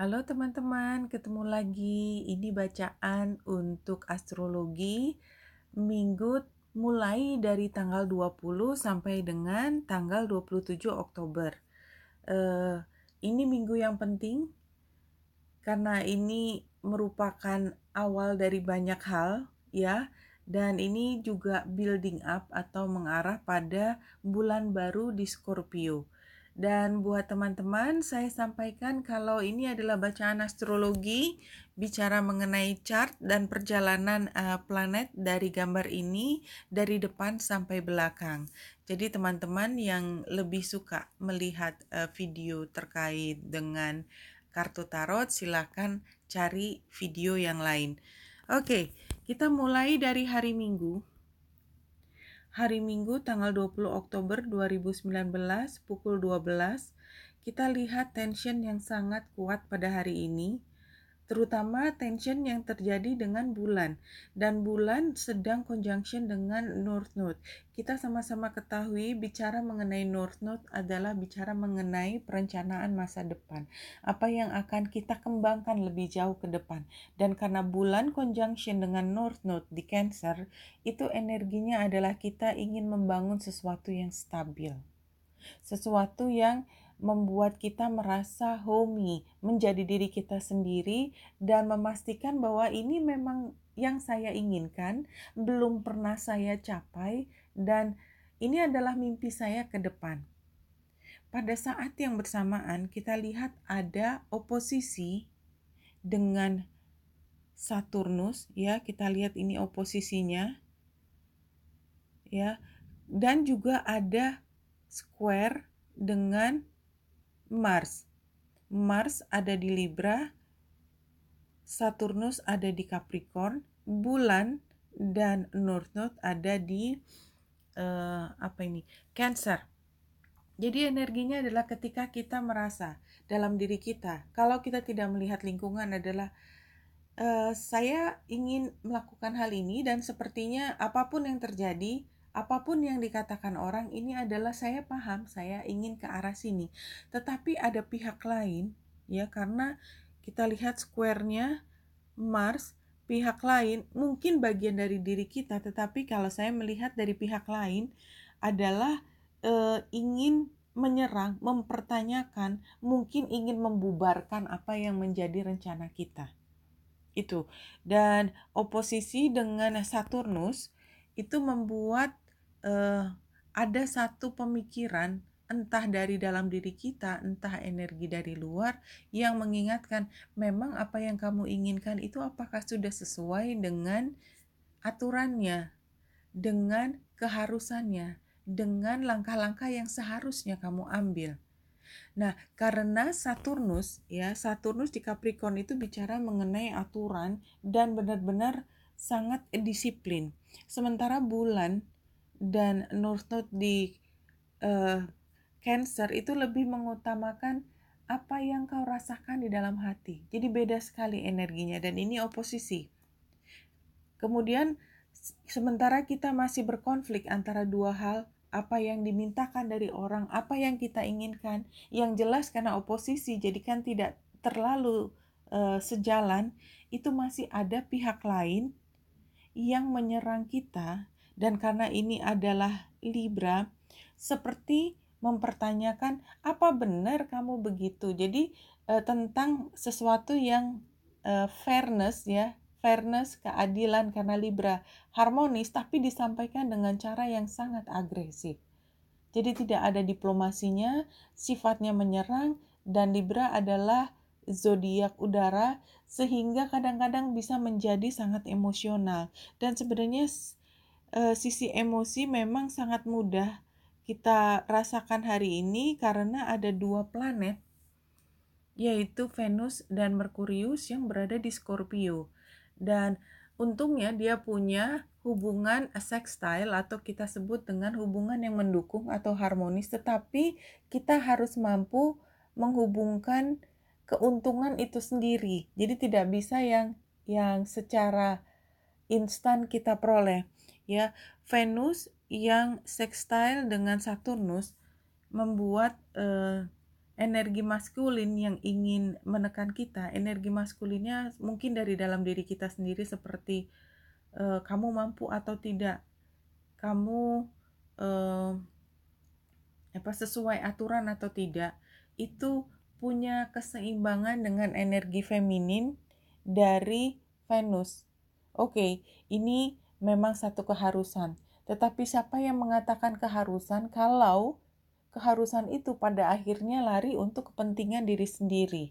Halo teman-teman, ketemu lagi. Ini bacaan untuk astrologi minggu mulai dari tanggal 20 sampai dengan tanggal 27 Oktober. Uh, ini minggu yang penting karena ini merupakan awal dari banyak hal ya dan ini juga building up atau mengarah pada bulan baru di Scorpio. Dan buat teman-teman, saya sampaikan kalau ini adalah bacaan astrologi, bicara mengenai chart dan perjalanan uh, planet dari gambar ini dari depan sampai belakang. Jadi teman-teman yang lebih suka melihat uh, video terkait dengan kartu tarot, silahkan cari video yang lain. Oke, kita mulai dari hari Minggu hari Minggu tanggal 20 Oktober 2019 pukul 12, kita lihat tension yang sangat kuat pada hari ini terutama tension yang terjadi dengan bulan dan bulan sedang conjunction dengan north node. Kita sama-sama ketahui bicara mengenai north node adalah bicara mengenai perencanaan masa depan, apa yang akan kita kembangkan lebih jauh ke depan. Dan karena bulan conjunction dengan north node di Cancer, itu energinya adalah kita ingin membangun sesuatu yang stabil. Sesuatu yang membuat kita merasa homey, menjadi diri kita sendiri, dan memastikan bahwa ini memang yang saya inginkan, belum pernah saya capai, dan ini adalah mimpi saya ke depan. Pada saat yang bersamaan, kita lihat ada oposisi dengan Saturnus, ya. Kita lihat ini oposisinya, ya, dan juga ada square dengan Mars. Mars ada di Libra, Saturnus ada di Capricorn, bulan dan North Node ada di uh, apa ini? Cancer. Jadi energinya adalah ketika kita merasa dalam diri kita, kalau kita tidak melihat lingkungan adalah uh, saya ingin melakukan hal ini dan sepertinya apapun yang terjadi apapun yang dikatakan orang ini adalah saya paham, saya ingin ke arah sini. Tetapi ada pihak lain ya karena kita lihat square-nya Mars pihak lain mungkin bagian dari diri kita tetapi kalau saya melihat dari pihak lain adalah e, ingin menyerang, mempertanyakan, mungkin ingin membubarkan apa yang menjadi rencana kita. Itu. Dan oposisi dengan Saturnus itu membuat uh, ada satu pemikiran entah dari dalam diri kita, entah energi dari luar yang mengingatkan memang apa yang kamu inginkan itu apakah sudah sesuai dengan aturannya, dengan keharusannya, dengan langkah-langkah yang seharusnya kamu ambil. Nah, karena Saturnus ya, Saturnus di Capricorn itu bicara mengenai aturan dan benar-benar sangat disiplin. Sementara bulan dan North Node di uh, Cancer itu lebih mengutamakan apa yang kau rasakan di dalam hati. Jadi beda sekali energinya dan ini oposisi. Kemudian sementara kita masih berkonflik antara dua hal, apa yang dimintakan dari orang, apa yang kita inginkan, yang jelas karena oposisi jadikan tidak terlalu uh, sejalan, itu masih ada pihak lain yang menyerang kita dan karena ini adalah Libra seperti mempertanyakan apa benar kamu begitu. Jadi e, tentang sesuatu yang e, fairness ya, fairness, keadilan karena Libra harmonis tapi disampaikan dengan cara yang sangat agresif. Jadi tidak ada diplomasinya, sifatnya menyerang dan Libra adalah zodiak udara sehingga kadang-kadang bisa menjadi sangat emosional dan sebenarnya e, sisi emosi memang sangat mudah kita rasakan hari ini karena ada dua planet yaitu Venus dan Merkurius yang berada di Scorpio. Dan untungnya dia punya hubungan sextile atau kita sebut dengan hubungan yang mendukung atau harmonis, tetapi kita harus mampu menghubungkan keuntungan itu sendiri. Jadi tidak bisa yang yang secara instan kita peroleh. Ya, Venus yang sextile dengan Saturnus membuat eh, energi maskulin yang ingin menekan kita, energi maskulinnya mungkin dari dalam diri kita sendiri seperti eh, kamu mampu atau tidak. Kamu eh, apa sesuai aturan atau tidak. Itu punya keseimbangan dengan energi feminin dari Venus. Oke, okay, ini memang satu keharusan. Tetapi siapa yang mengatakan keharusan kalau keharusan itu pada akhirnya lari untuk kepentingan diri sendiri?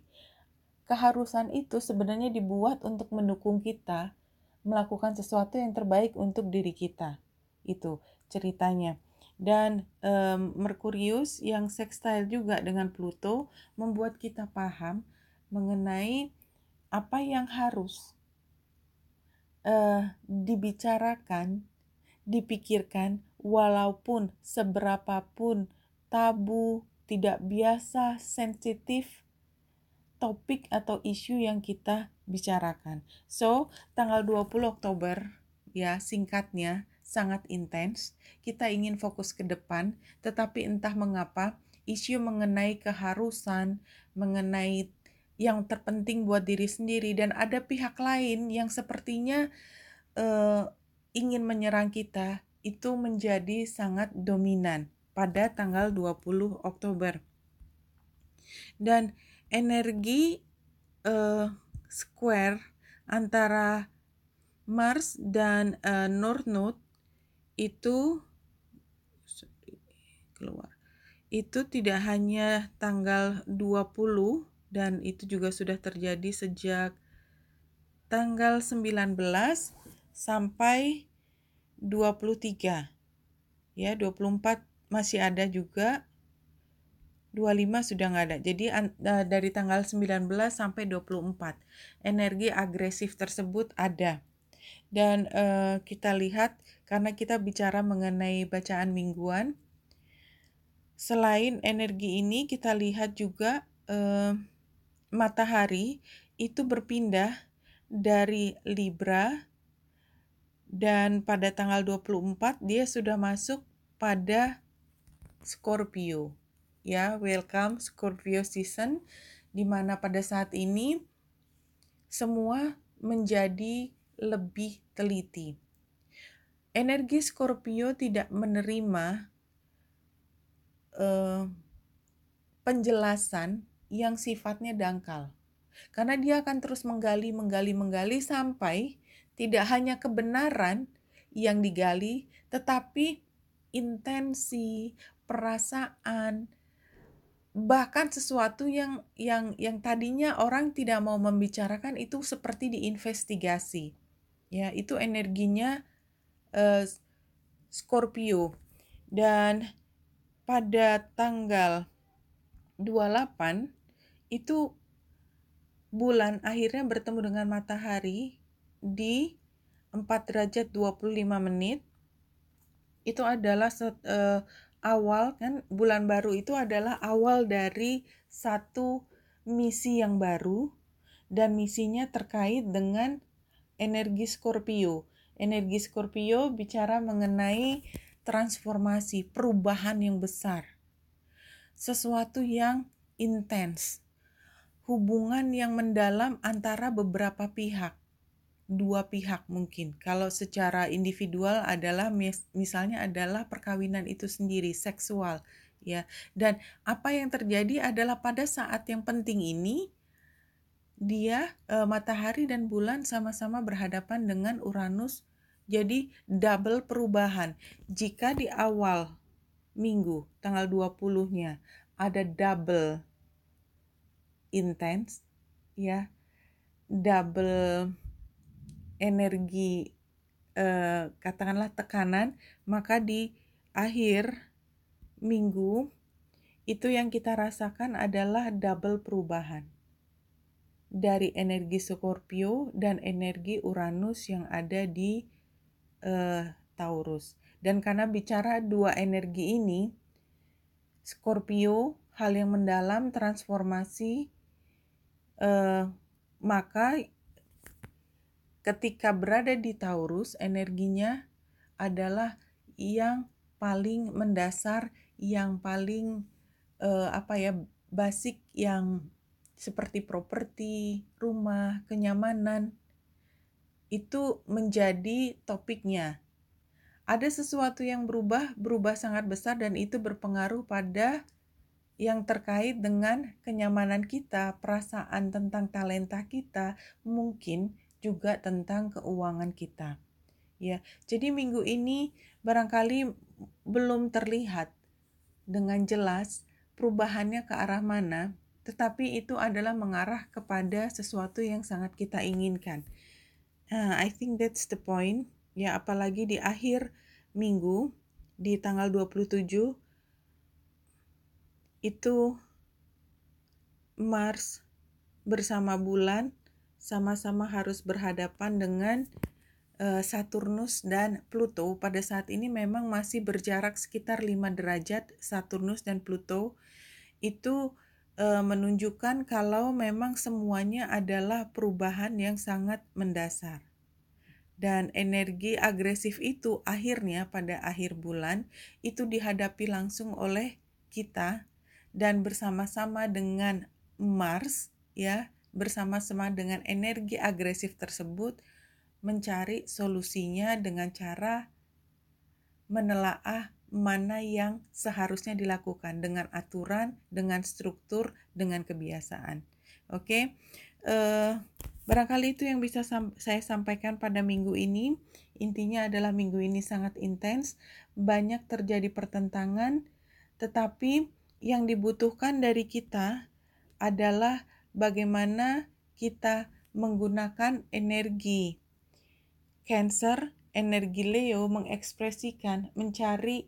Keharusan itu sebenarnya dibuat untuk mendukung kita melakukan sesuatu yang terbaik untuk diri kita. Itu ceritanya dan um, Merkurius yang sextile juga dengan Pluto membuat kita paham mengenai apa yang harus uh, dibicarakan, dipikirkan, walaupun seberapapun tabu, tidak biasa, sensitif topik atau isu yang kita bicarakan. So, tanggal 20 Oktober ya singkatnya sangat intens, kita ingin fokus ke depan, tetapi entah mengapa isu mengenai keharusan, mengenai yang terpenting buat diri sendiri dan ada pihak lain yang sepertinya uh, ingin menyerang kita itu menjadi sangat dominan pada tanggal 20 Oktober. Dan energi uh, square antara Mars dan uh, North Node itu keluar. Itu tidak hanya tanggal 20 dan itu juga sudah terjadi sejak tanggal 19 sampai 23. Ya, 24 masih ada juga. 25 sudah nggak ada. Jadi e, dari tanggal 19 sampai 24 energi agresif tersebut ada. Dan uh, kita lihat karena kita bicara mengenai bacaan mingguan. Selain energi ini, kita lihat juga eh, matahari itu berpindah dari Libra dan pada tanggal 24 dia sudah masuk pada Scorpio. Ya, welcome Scorpio season di mana pada saat ini semua menjadi lebih teliti energi Scorpio tidak menerima uh, penjelasan yang sifatnya dangkal. Karena dia akan terus menggali, menggali, menggali sampai tidak hanya kebenaran yang digali, tetapi intensi, perasaan, bahkan sesuatu yang yang yang tadinya orang tidak mau membicarakan itu seperti diinvestigasi. Ya, itu energinya uh, Scorpio dan pada tanggal 28 itu bulan akhirnya bertemu dengan matahari di 4 derajat 25 menit itu adalah set, uh, awal kan bulan baru itu adalah awal dari satu misi yang baru dan misinya terkait dengan energi Scorpio energi Scorpio bicara mengenai transformasi, perubahan yang besar. Sesuatu yang intens. Hubungan yang mendalam antara beberapa pihak. Dua pihak mungkin. Kalau secara individual adalah misalnya adalah perkawinan itu sendiri seksual, ya. Dan apa yang terjadi adalah pada saat yang penting ini dia e, matahari dan bulan sama-sama berhadapan dengan Uranus jadi double perubahan. Jika di awal minggu tanggal 20-nya ada double intense ya, double energi eh, katakanlah tekanan, maka di akhir minggu itu yang kita rasakan adalah double perubahan dari energi Scorpio dan energi Uranus yang ada di uh, Taurus. Dan karena bicara dua energi ini, Scorpio hal yang mendalam transformasi uh, maka ketika berada di Taurus energinya adalah yang paling mendasar, yang paling uh, apa ya basic yang seperti properti, rumah, kenyamanan itu menjadi topiknya. Ada sesuatu yang berubah, berubah sangat besar dan itu berpengaruh pada yang terkait dengan kenyamanan kita, perasaan tentang talenta kita, mungkin juga tentang keuangan kita. Ya, jadi minggu ini barangkali belum terlihat dengan jelas perubahannya ke arah mana, tetapi itu adalah mengarah kepada sesuatu yang sangat kita inginkan. Uh, I think that's the point. Ya, apalagi di akhir minggu di tanggal 27 itu Mars bersama bulan sama-sama harus berhadapan dengan uh, Saturnus dan Pluto. Pada saat ini memang masih berjarak sekitar 5 derajat Saturnus dan Pluto. Itu Eh, menunjukkan kalau memang semuanya adalah perubahan yang sangat mendasar. Dan energi agresif itu akhirnya pada akhir bulan itu dihadapi langsung oleh kita dan bersama-sama dengan Mars ya, bersama-sama dengan energi agresif tersebut mencari solusinya dengan cara menelaah mana yang seharusnya dilakukan dengan aturan, dengan struktur, dengan kebiasaan. Oke, okay? uh, eh, barangkali itu yang bisa sam saya sampaikan pada minggu ini. Intinya adalah minggu ini sangat intens, banyak terjadi pertentangan, tetapi yang dibutuhkan dari kita adalah bagaimana kita menggunakan energi Cancer, energi Leo mengekspresikan, mencari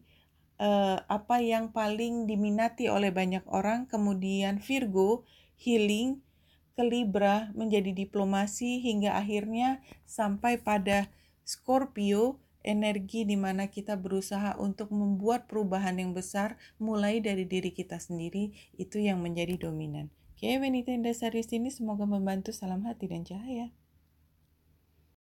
Eh, apa yang paling diminati oleh banyak orang, kemudian Virgo, healing, ke Libra menjadi diplomasi hingga akhirnya sampai pada Scorpio energi di mana kita berusaha untuk membuat perubahan yang besar mulai dari diri kita sendiri itu yang menjadi dominan. Oke, wanita indah Saris ini semoga membantu salam hati dan cahaya.